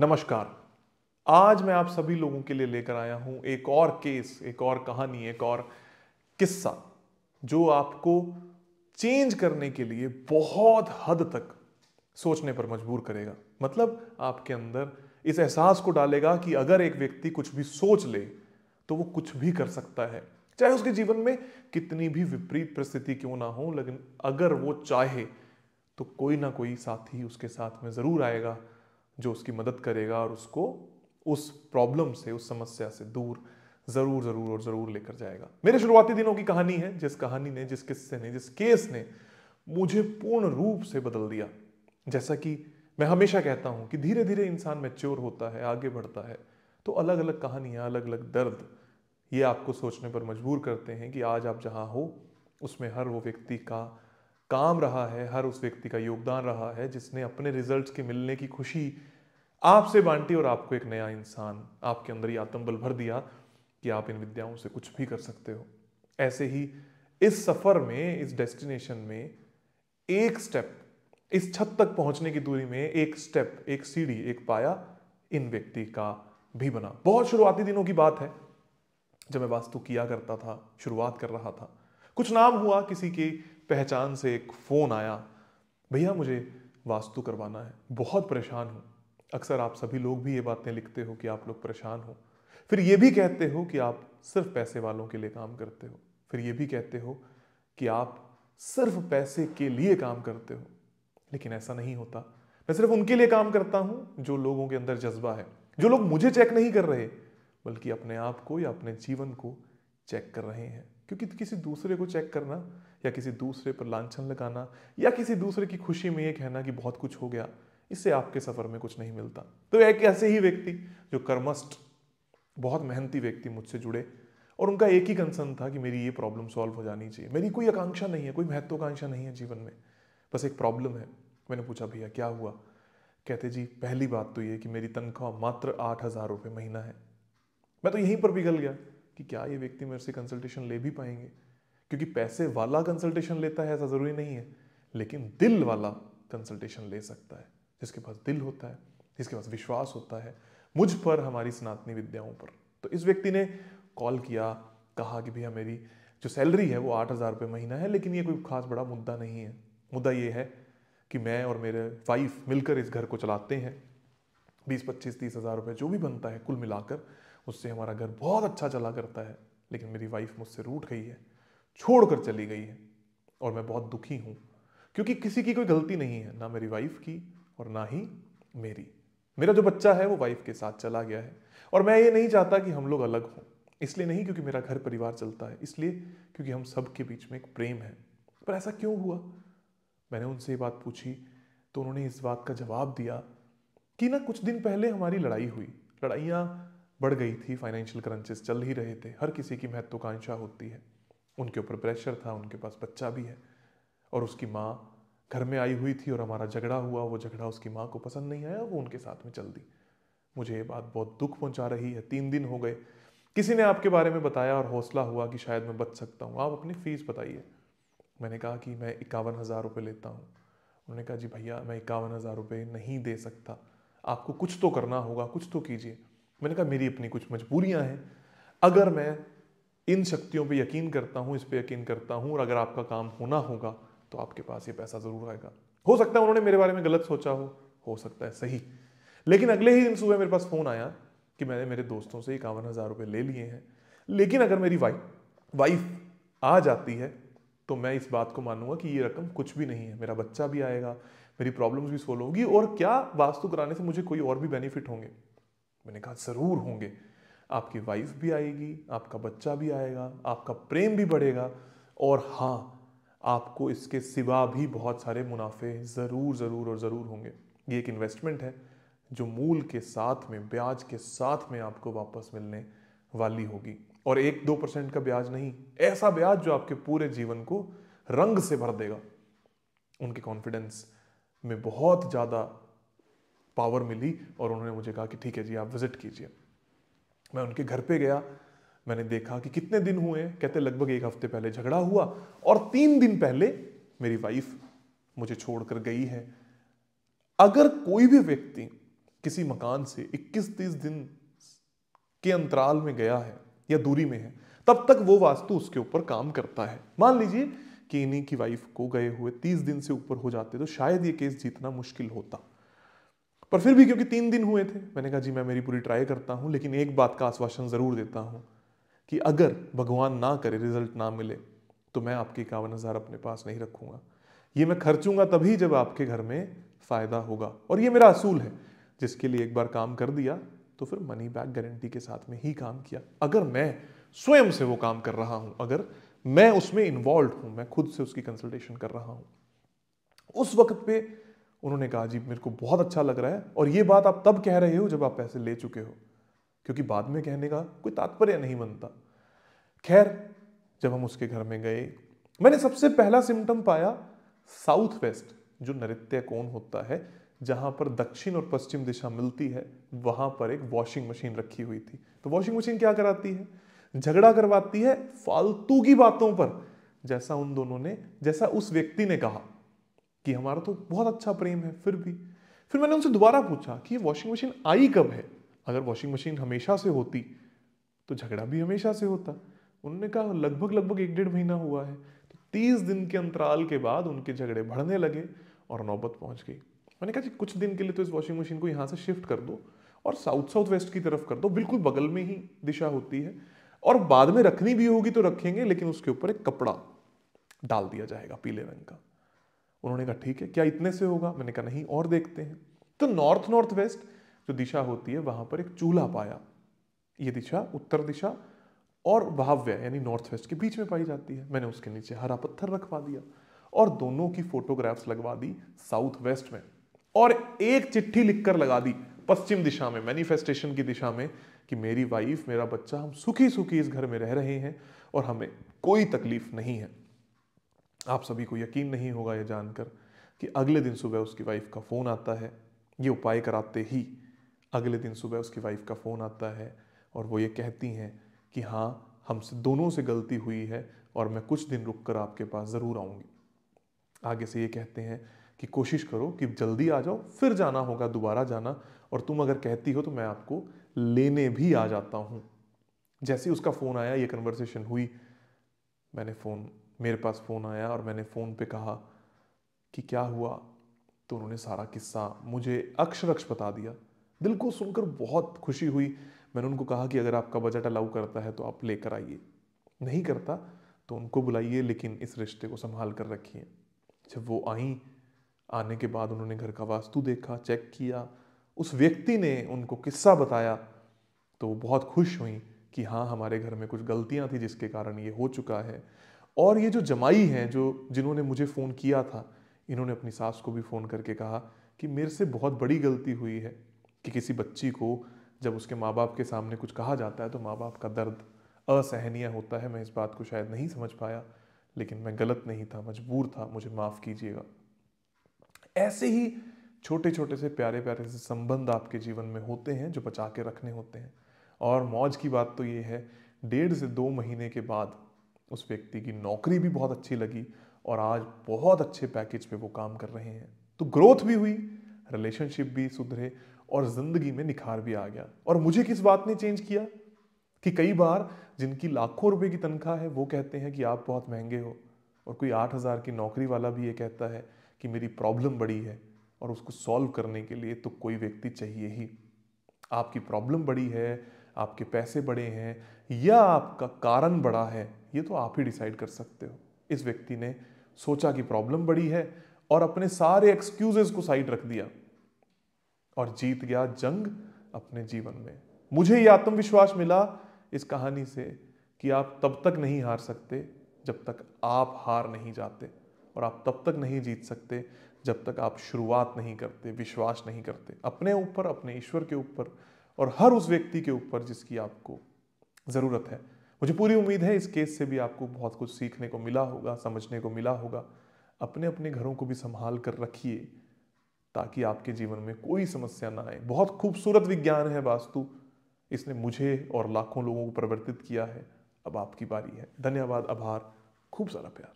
नमस्कार आज मैं आप सभी लोगों के लिए लेकर आया हूं एक और केस एक और कहानी एक और किस्सा जो आपको चेंज करने के लिए बहुत हद तक सोचने पर मजबूर करेगा मतलब आपके अंदर इस एहसास को डालेगा कि अगर एक व्यक्ति कुछ भी सोच ले तो वो कुछ भी कर सकता है चाहे उसके जीवन में कितनी भी विपरीत परिस्थिति क्यों ना हो लेकिन अगर वो चाहे तो कोई ना कोई साथी उसके साथ में ज़रूर आएगा जो उसकी मदद करेगा और उसको उस प्रॉब्लम से उस समस्या से दूर ज़रूर ज़रूर और ज़रूर लेकर जाएगा मेरे शुरुआती दिनों की कहानी है जिस कहानी ने जिस किस्से ने जिस केस ने मुझे पूर्ण रूप से बदल दिया जैसा कि मैं हमेशा कहता हूं कि धीरे धीरे इंसान मेच्योर होता है आगे बढ़ता है तो अलग अलग कहानियाँ अलग अलग दर्द ये आपको सोचने पर मजबूर करते हैं कि आज आप जहाँ हो उसमें हर वो व्यक्ति का काम रहा है हर उस व्यक्ति का योगदान रहा है जिसने अपने रिजल्ट्स के मिलने की खुशी आपसे बांटी और आपको एक नया इंसान आपके अंदर ही आत्मबल भर दिया कि आप इन विद्याओं से कुछ भी कर सकते हो ऐसे ही इस सफ़र में इस डेस्टिनेशन में एक स्टेप इस छत तक पहुंचने की दूरी में एक स्टेप एक सीढ़ी एक पाया इन व्यक्ति का भी बना बहुत शुरुआती दिनों की बात है जब मैं वास्तु किया करता था शुरुआत कर रहा था कुछ नाम हुआ किसी की पहचान से एक फ़ोन आया भैया मुझे वास्तु करवाना है बहुत परेशान हूँ अक्सर आप सभी लोग भी ये बातें लिखते हो कि आप लोग परेशान हो फिर ये भी कहते हो कि आप सिर्फ पैसे वालों के लिए काम करते हो फिर ये भी कहते हो कि आप सिर्फ पैसे के लिए काम करते हो लेकिन ऐसा नहीं होता मैं सिर्फ उनके लिए काम करता हूँ जो लोगों के अंदर जज्बा है जो लोग मुझे चेक नहीं कर रहे बल्कि अपने आप को या अपने जीवन को चेक कर रहे हैं क्योंकि तो किसी दूसरे को चेक करना या किसी दूसरे पर लांछन लगाना या किसी दूसरे की खुशी में ये कहना कि बहुत कुछ हो गया इससे आपके सफ़र में कुछ नहीं मिलता तो एक ऐसे ही व्यक्ति जो कर्मस्ट बहुत मेहनती व्यक्ति मुझसे जुड़े और उनका एक ही कंसर्न था कि मेरी ये प्रॉब्लम सॉल्व हो जानी चाहिए मेरी कोई आकांक्षा नहीं है कोई महत्वाकांक्षा नहीं है जीवन में बस एक प्रॉब्लम है मैंने पूछा भैया क्या हुआ कहते जी पहली बात तो ये कि मेरी तनख्वाह मात्र आठ हज़ार रुपये महीना है मैं तो यहीं पर पिघल गया कि क्या ये व्यक्ति मेरे से कंसल्टेशन ले भी पाएंगे क्योंकि पैसे वाला कंसल्टेशन लेता है ऐसा ज़रूरी नहीं है लेकिन दिल वाला कंसल्टेशन ले सकता है जिसके पास दिल होता है जिसके पास विश्वास होता है मुझ पर हमारी सनातनी विद्याओं पर तो इस व्यक्ति ने कॉल किया कहा कि भैया मेरी जो सैलरी है वो आठ हज़ार रुपये महीना है लेकिन ये कोई खास बड़ा मुद्दा नहीं है मुद्दा ये है कि मैं और मेरे वाइफ मिलकर इस घर को चलाते हैं बीस पच्चीस तीस हज़ार रुपये जो भी बनता है कुल मिलाकर उससे हमारा घर बहुत अच्छा चला करता है लेकिन मेरी वाइफ मुझसे रूठ गई है छोड़ कर चली गई है और मैं बहुत दुखी हूँ क्योंकि किसी की कोई गलती नहीं है ना मेरी वाइफ की और ना ही मेरी मेरा जो बच्चा है वो वाइफ के साथ चला गया है और मैं ये नहीं चाहता कि हम लोग अलग हों इसलिए नहीं क्योंकि मेरा घर परिवार चलता है इसलिए क्योंकि हम सब के बीच में एक प्रेम है पर ऐसा क्यों हुआ मैंने उनसे ये बात पूछी तो उन्होंने इस बात का जवाब दिया कि ना कुछ दिन पहले हमारी लड़ाई हुई लड़ाइयाँ बढ़ गई थी फाइनेंशियल क्रंचेस चल ही रहे थे हर किसी की महत्वाकांक्षा होती है उनके ऊपर प्रेशर था उनके पास बच्चा भी है और उसकी माँ घर में आई हुई थी और हमारा झगड़ा हुआ वो झगड़ा उसकी माँ को पसंद नहीं आया वो उनके साथ में चल दी मुझे ये बात बहुत दुख पहुँचा रही है तीन दिन हो गए किसी ने आपके बारे में बताया और हौसला हुआ कि शायद मैं बच सकता हूँ आप अपनी फ़ीस बताइए मैंने कहा कि मैं इक्यावन हज़ार रुपये लेता हूँ उन्होंने कहा जी भैया मैं इक्यावन हज़ार रुपये नहीं दे सकता आपको कुछ तो करना होगा कुछ तो कीजिए मैंने कहा मेरी अपनी कुछ मजबूरियां हैं अगर मैं इन शक्तियों पे यकीन करता हूँ इस पे यकीन करता हूँ और अगर आपका काम होना होगा तो आपके पास ये पैसा ज़रूर आएगा हो सकता है उन्होंने मेरे बारे में गलत सोचा हो हो सकता है सही लेकिन अगले ही दिन सुबह मेरे पास फ़ोन आया कि मैंने मेरे दोस्तों से इक्यावन हज़ार रुपये ले लिए हैं लेकिन अगर मेरी वाइफ वाइफ आ जाती है तो मैं इस बात को मानूंगा कि ये रकम कुछ भी नहीं है मेरा बच्चा भी आएगा मेरी प्रॉब्लम्स भी सोल्व होंगी और क्या वास्तु कराने से मुझे कोई और भी बेनिफिट होंगे मैंने कहा ज़रूर होंगे आपकी वाइफ भी आएगी आपका बच्चा भी आएगा आपका प्रेम भी बढ़ेगा और हाँ आपको इसके सिवा भी बहुत सारे मुनाफे ज़रूर ज़रूर और ज़रूर होंगे ये एक इन्वेस्टमेंट है जो मूल के साथ में ब्याज के साथ में आपको वापस मिलने वाली होगी और एक दो परसेंट का ब्याज नहीं ऐसा ब्याज जो आपके पूरे जीवन को रंग से भर देगा उनके कॉन्फिडेंस में बहुत ज़्यादा पावर मिली और उन्होंने मुझे कहा कि ठीक है जी आप विज़िट कीजिए मैं उनके घर पे गया मैंने देखा कि कितने दिन हुए कहते लगभग एक हफ्ते पहले झगड़ा हुआ और तीन दिन पहले मेरी वाइफ मुझे छोड़कर गई है अगर कोई भी व्यक्ति किसी मकान से 21-30 दिन के अंतराल में गया है या दूरी में है तब तक वो वास्तु उसके ऊपर काम करता है मान लीजिए कि की वाइफ को गए हुए तीस दिन से ऊपर हो जाते तो शायद ये केस जीतना मुश्किल होता पर फिर भी क्योंकि तीन दिन हुए थे मैंने कहा जी मैं मेरी पूरी ट्राई करता हूं लेकिन एक बात का आश्वासन ज़रूर देता हूं कि अगर भगवान ना करे रिजल्ट ना मिले तो मैं आपके इक्यावन हज़ार अपने पास नहीं रखूंगा ये मैं खर्चूंगा तभी जब आपके घर में फ़ायदा होगा और ये मेरा असूल है जिसके लिए एक बार काम कर दिया तो फिर मनी बैक गारंटी के साथ में ही काम किया अगर मैं स्वयं से वो काम कर रहा हूं अगर मैं उसमें इन्वॉल्व हूं मैं खुद से उसकी कंसल्टेशन कर रहा हूं उस वक्त पे उन्होंने कहा जी मेरे को बहुत अच्छा लग रहा है और ये बात आप तब कह रहे हो जब आप पैसे ले चुके हो क्योंकि बाद में कहने का कोई तात्पर्य नहीं बनता खैर जब हम उसके घर में गए मैंने सबसे पहला सिम्टम पाया साउथ वेस्ट जो नृत्य कोण होता है जहां पर दक्षिण और पश्चिम दिशा मिलती है वहां पर एक वॉशिंग मशीन रखी हुई थी तो वॉशिंग मशीन क्या कराती है झगड़ा करवाती है फालतू की बातों पर जैसा उन दोनों ने जैसा उस व्यक्ति ने कहा कि हमारा तो बहुत अच्छा प्रेम है फिर भी फिर मैंने उनसे दोबारा पूछा कि ये वॉशिंग मशीन आई कब है अगर वॉशिंग मशीन हमेशा से होती तो झगड़ा भी हमेशा से होता उन्होंने कहा लगभग लगभग एक डेढ़ महीना हुआ है तो तीस दिन के अंतराल के बाद उनके झगड़े बढ़ने लगे और नौबत पहुंच गई मैंने कहा कि कुछ दिन के लिए तो इस वॉशिंग मशीन को यहाँ से शिफ्ट कर दो और साउथ साउथ वेस्ट की तरफ कर दो बिल्कुल बगल में ही दिशा होती है और बाद में रखनी भी होगी तो रखेंगे लेकिन उसके ऊपर एक कपड़ा डाल दिया जाएगा पीले रंग का उन्होंने कहा ठीक है क्या इतने से होगा मैंने कहा नहीं और देखते हैं तो नॉर्थ नॉर्थ वेस्ट जो दिशा होती है वहां पर एक चूल्हा पाया ये दिशा उत्तर दिशा और भाव्य यानी नॉर्थ वेस्ट के बीच में पाई जाती है मैंने उसके नीचे हरा पत्थर रखवा दिया और दोनों की फोटोग्राफ्स लगवा दी साउथ वेस्ट में और एक चिट्ठी लिखकर लगा दी पश्चिम दिशा में मैनिफेस्टेशन की दिशा में कि मेरी वाइफ मेरा बच्चा हम सुखी सुखी इस घर में रह रहे हैं और हमें कोई तकलीफ नहीं है आप सभी को यकीन नहीं होगा यह जानकर कि अगले दिन सुबह उसकी वाइफ का फ़ोन आता है ये उपाय कराते ही अगले दिन सुबह उसकी वाइफ का फ़ोन आता है और वो ये कहती हैं कि हाँ हमसे दोनों से गलती हुई है और मैं कुछ दिन रुक कर आपके पास ज़रूर आऊंगी आगे से ये कहते हैं कि कोशिश करो कि जल्दी आ जाओ फिर जाना होगा दोबारा जाना और तुम अगर कहती हो तो मैं आपको लेने भी आ जाता हूँ जैसे ही उसका फ़ोन आया ये कन्वर्सेशन हुई मैंने फ़ोन मेरे पास फ़ोन आया और मैंने फ़ोन पे कहा कि क्या हुआ तो उन्होंने सारा किस्सा मुझे अक्षर अक्ष बता दिया दिल को सुनकर बहुत खुशी हुई मैंने उनको कहा कि अगर आपका बजट अलाउ करता है तो आप लेकर आइए नहीं करता तो उनको बुलाइए लेकिन इस रिश्ते को संभाल कर रखिए जब वो आई आने के बाद उन्होंने घर का वास्तु देखा चेक किया उस व्यक्ति ने उनको किस्सा बताया तो वो बहुत खुश हुई कि हाँ हमारे घर में कुछ गलतियाँ थी जिसके कारण ये हो चुका है और ये जो जमाई हैं जो जिन्होंने मुझे फ़ोन किया था इन्होंने अपनी सास को भी फ़ोन करके कहा कि मेरे से बहुत बड़ी गलती हुई है कि किसी बच्ची को जब उसके माँ बाप के सामने कुछ कहा जाता है तो माँ बाप का दर्द असहनीय होता है मैं इस बात को शायद नहीं समझ पाया लेकिन मैं गलत नहीं था मजबूर था मुझे माफ़ कीजिएगा ऐसे ही छोटे छोटे से प्यारे प्यारे से संबंध आपके जीवन में होते हैं जो बचा के रखने होते हैं और मौज की बात तो ये है डेढ़ से दो महीने के बाद उस व्यक्ति की नौकरी भी बहुत अच्छी लगी और आज बहुत अच्छे पैकेज पे वो काम कर रहे हैं तो ग्रोथ भी हुई रिलेशनशिप भी सुधरे और ज़िंदगी में निखार भी आ गया और मुझे किस बात ने चेंज किया कि कई बार जिनकी लाखों रुपए की तनख्वाह है वो कहते हैं कि आप बहुत महंगे हो और कोई आठ हज़ार की नौकरी वाला भी ये कहता है कि मेरी प्रॉब्लम बड़ी है और उसको सॉल्व करने के लिए तो कोई व्यक्ति चाहिए ही आपकी प्रॉब्लम बड़ी है आपके पैसे बड़े हैं या आपका कारण बड़ा है ये तो आप ही डिसाइड कर सकते हो इस व्यक्ति ने सोचा कि प्रॉब्लम बड़ी है और अपने सारे एक्सक्यूजेस को साइड रख दिया और जीत गया जंग अपने जीवन में मुझे ये आत्मविश्वास मिला इस कहानी से कि आप तब तक नहीं हार सकते जब तक आप हार नहीं जाते और आप तब तक नहीं जीत सकते जब तक आप शुरुआत नहीं करते विश्वास नहीं करते अपने ऊपर अपने ईश्वर के ऊपर और हर उस व्यक्ति के ऊपर जिसकी आपको ज़रूरत है मुझे पूरी उम्मीद है इस केस से भी आपको बहुत कुछ सीखने को मिला होगा समझने को मिला होगा अपने अपने घरों को भी संभाल कर रखिए ताकि आपके जीवन में कोई समस्या ना आए बहुत खूबसूरत विज्ञान है वास्तु इसने मुझे और लाखों लोगों को परिवर्तित किया है अब आपकी बारी है धन्यवाद आभार खूब सारा प्यार